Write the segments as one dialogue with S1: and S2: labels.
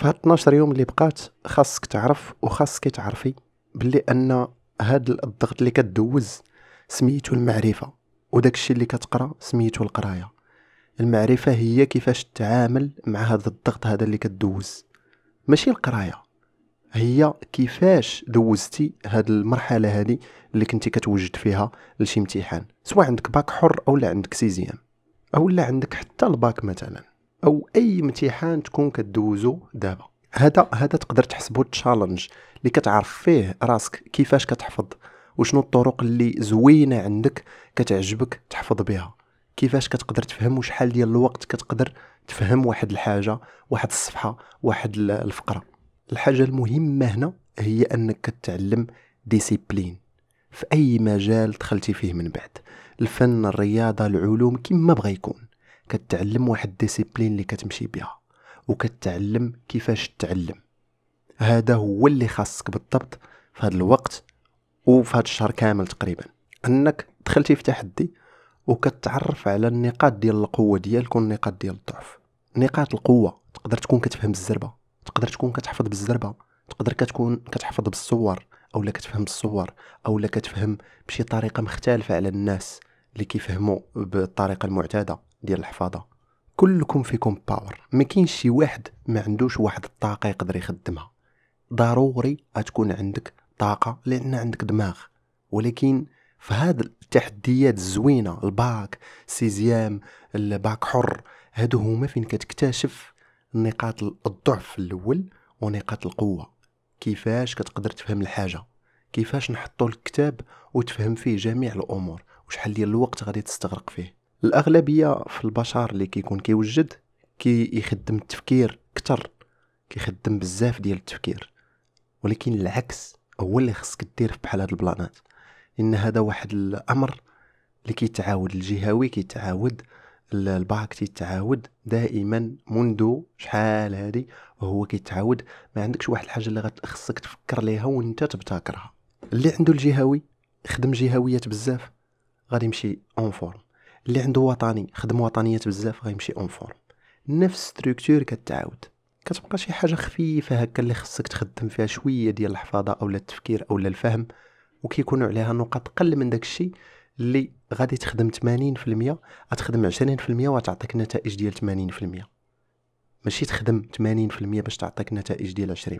S1: في هاد 12 يوم اللي بقات خاصك تعرف وخاصك تعرفي بلي ان هاد الضغط اللي كدوز سميتو المعرفه وداكشي اللي كتقرا سميتو القرايه المعرفه هي كيفاش تتعامل مع هذا الضغط هذا اللي كدوز ماشي القرايه هي كيفاش دوزتي هاد المرحله هادي اللي كنتي كتوجد فيها لشي امتحان سواء عندك باك حر او لا عندك سيزيام او لا عندك حتى الباك مثلا او اي امتحان تكون كدوزو دابا هذا هذا تقدر تحسبه تشالنج اللي كتعرف فيه راسك كيفاش كتحفظ وشنو الطرق اللي زوينه عندك كتعجبك تحفظ بها كيفاش كتقدر تفهم وشحال ديال الوقت كتقدر تفهم واحد الحاجه واحد الصفحه واحد الفقره الحاجه المهمه هنا هي انك كتعلم ديسيبلين في اي مجال دخلتي فيه من بعد الفن الرياضه العلوم كما بغى يكون كتعلم واحد ديسيبلين اللي كتمشي بها وكتعلم كيفاش تعلم هذا هو اللي خاصك بالضبط في هذا الوقت وفي هذا الشهر كامل تقريبا انك دخلتي في تحدي وكتعرف على النقاط ديال القوه ديالك والنقاط ديال الضعف نقاط القوه تقدر تكون كتفهم الزربه تقدر تكون كتحفظ بالزربه تقدر كتكون كتحفظ بالصور اولا كتفهم الصور اولا كتفهم بشي طريقه مختلفه على الناس اللي كيفهموا بالطريقه المعتاده ديال الحفاظه كلكم فيكم باور ما كاينش شي واحد ما عندوش واحد الطاقه يقدر يخدمها ضروري تكون عندك طاقه لان عندك دماغ ولكن في هاد التحديات الزوينه الباك سيزيام الباك حر هادو هما فين كتكتشف نقاط الضعف الاول ونقاط القوه كيفاش كتقدر تفهم الحاجه كيفاش نحطو الكتاب وتفهم فيه جميع الامور وشحال ديال الوقت غادي تستغرق فيه الاغلبيه في البشر اللي كيكون كيوجد كيخدم التفكير اكثر كيخدم بزاف ديال التفكير ولكن العكس هو اللي خصك دير في بحال هاد البلانات ان هذا واحد الامر اللي كيتعاود الجهوي كيتعاود الباك تيتعاود دائما منذ شحال هادي وهو كيتعاود ما عندكش واحد الحاجه اللي خصك تفكر ليها وانت تبتكرها اللي عنده الجهوي خدم جهويات بزاف غادي يمشي اون فورم اللي عنده وطني خدم وطنيات بزاف غيمشي اون فورم نفس ستركتور كتعاود كتبقى شي حاجه خفيفه هكا اللي خصك تخدم فيها شويه ديال الحفاظه اولا التفكير اولا الفهم وكيكونوا عليها نقاط قل من داك الشيء اللي غادي تخدم 80% غتخدم 20% وتعطيك نتائج ديال 80% ماشي تخدم 80% باش تعطيك نتائج ديال 20%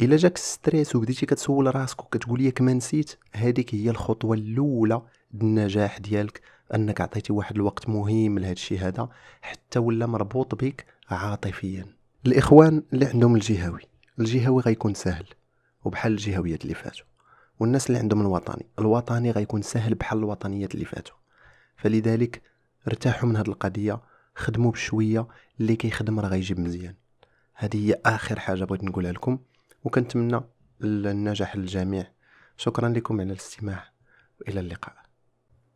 S1: الا جاك ستريس وبديتي كتسول راسك وكتقول ياك ما نسيت هذيك هي الخطوه الاولى النجاح ديالك انك عطيتي واحد الوقت مهم لهذا الشيء هذا حتى ولا مربوط بك عاطفيا الاخوان اللي عندهم الجهوي الجهوي غيكون سهل وبحال الجهويات اللي فاتوا والناس اللي عندهم الوطني الوطني غيكون سهل بحال الوطنيات اللي فاتوا فلذلك ارتاحوا من هذه القضيه خدموا بشويه اللي كيخدم راه غيجيب مزيان هذه هي اخر حاجه بغيت نقولها لكم وكنتمنى النجاح للجميع شكرا لكم على الاستماع والى اللقاء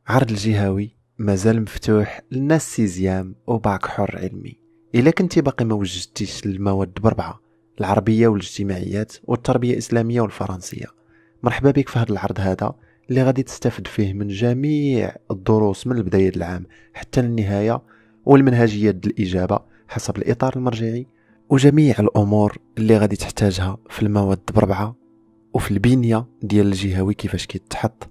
S1: عرض الجهوي مازال مفتوح للناس سيزيام وباك حر علمي الا كنتي باقي ما وجدتيش المواد بربعه العربيه والاجتماعيات والتربيه الاسلاميه والفرنسيه مرحبا بك في هذا العرض هذا اللي غادي تستافد فيه من جميع الدروس من البدايه العام حتى للنهايه والمنهجية الاجابه حسب الاطار المرجعي وجميع الامور اللي غادي تحتاجها في المواد بربعه وفي البنيه ديال الجهوي كيفاش كيتحط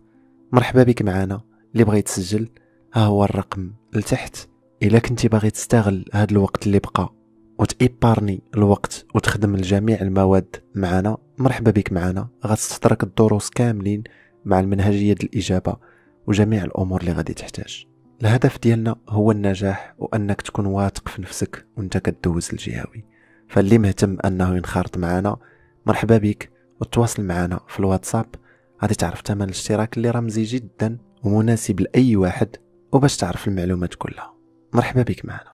S1: مرحبا بك معنا اللي بغى يتسجل ها هو الرقم لتحت الا كنتي باغي تستغل هذا الوقت اللي بقى وتإبارني الوقت وتخدم لجميع المواد معنا مرحبا بك معنا غتستترك الدروس كاملين مع المنهجية الإجابة وجميع الأمور اللي غادي تحتاج الهدف ديالنا هو النجاح وأنك تكون واثق في نفسك وانت كدوز الجهوي فاللي مهتم أنه ينخرط معنا مرحبا بك وتواصل معنا في الواتساب غادي تعرف ثمن الاشتراك اللي رمزي جدا ومناسب لأي واحد وباش تعرف المعلومات كلها مرحبا بك معنا